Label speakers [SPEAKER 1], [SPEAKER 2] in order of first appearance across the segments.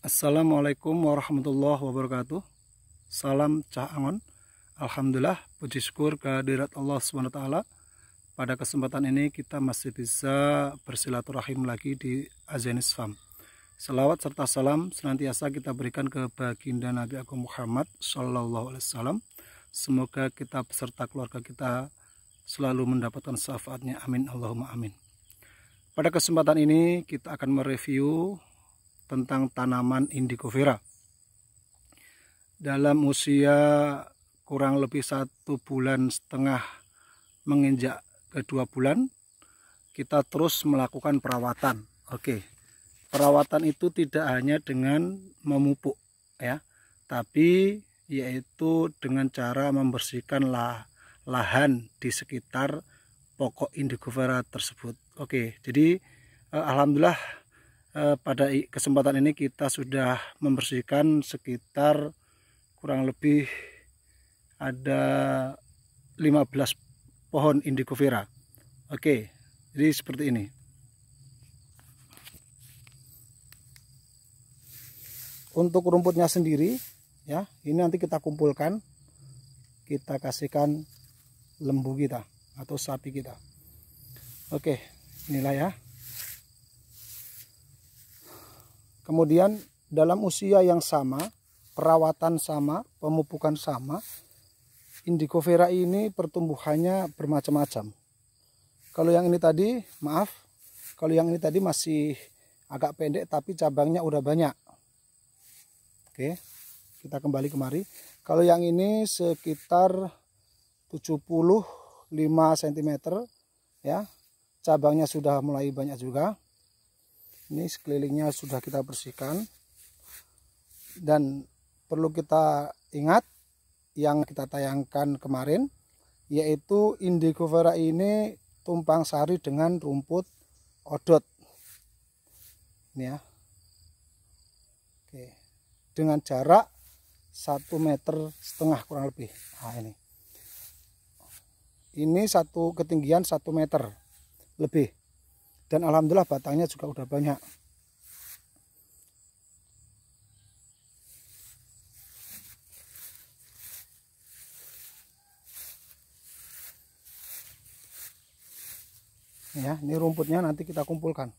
[SPEAKER 1] Assalamualaikum warahmatullahi wabarakatuh. Salam Cah Angon. Alhamdulillah, puji syukur kehadirat Allah SWT. Pada kesempatan ini kita masih bisa bersilaturahim lagi di Azenis Farm. Selawat serta salam senantiasa kita berikan ke baginda Nabi Agung Muhammad Sallallahu Alaihi Wasallam. Semoga kita beserta keluarga kita selalu mendapatkan syafaatnya. Amin. Allahumma amin. Pada kesempatan ini kita akan mereview tentang tanaman indigo Dalam usia kurang lebih satu bulan setengah menginjak kedua bulan, kita terus melakukan perawatan. Oke, perawatan itu tidak hanya dengan memupuk ya, tapi yaitu dengan cara membersihkan lah, lahan di sekitar pokok indigo tersebut. Oke, jadi eh, alhamdulillah Eh, pada kesempatan ini kita sudah membersihkan sekitar kurang lebih ada 15 pohon indigo vera. Oke, jadi seperti ini. Untuk rumputnya sendiri ya, ini nanti kita kumpulkan kita kasihkan lembu kita atau sapi kita. Oke, inilah ya. Kemudian dalam usia yang sama, perawatan sama, pemupukan sama, indigo vera ini pertumbuhannya bermacam-macam. Kalau yang ini tadi, maaf, kalau yang ini tadi masih agak pendek tapi cabangnya udah banyak. Oke, kita kembali kemari. Kalau yang ini sekitar 75 cm ya. Cabangnya sudah mulai banyak juga ini sekelilingnya sudah kita bersihkan dan perlu kita ingat yang kita tayangkan kemarin yaitu indigo vera ini tumpang sari dengan rumput odot ini ya Oke. dengan jarak satu meter setengah kurang lebih nah ini ini satu ketinggian satu meter lebih dan alhamdulillah batangnya juga udah banyak ya ini rumputnya nanti kita kumpulkan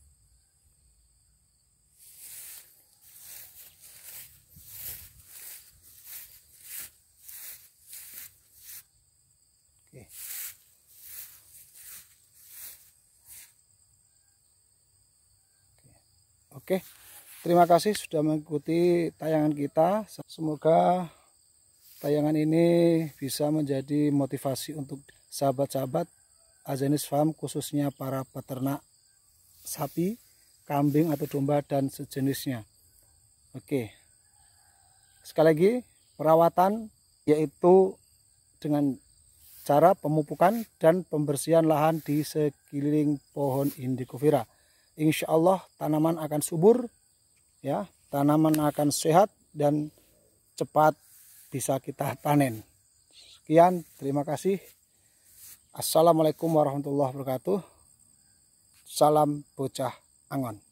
[SPEAKER 1] Oke, terima kasih sudah mengikuti tayangan kita. Semoga tayangan ini bisa menjadi motivasi untuk sahabat-sahabat Azenis Farm khususnya para peternak sapi, kambing atau domba dan sejenisnya. Oke. Sekali lagi, perawatan yaitu dengan cara pemupukan dan pembersihan lahan di sekeliling pohon indikovira insya Allah tanaman akan subur, ya tanaman akan sehat dan cepat bisa kita panen. Sekian, terima kasih. Assalamualaikum warahmatullahi wabarakatuh. Salam bocah Angon.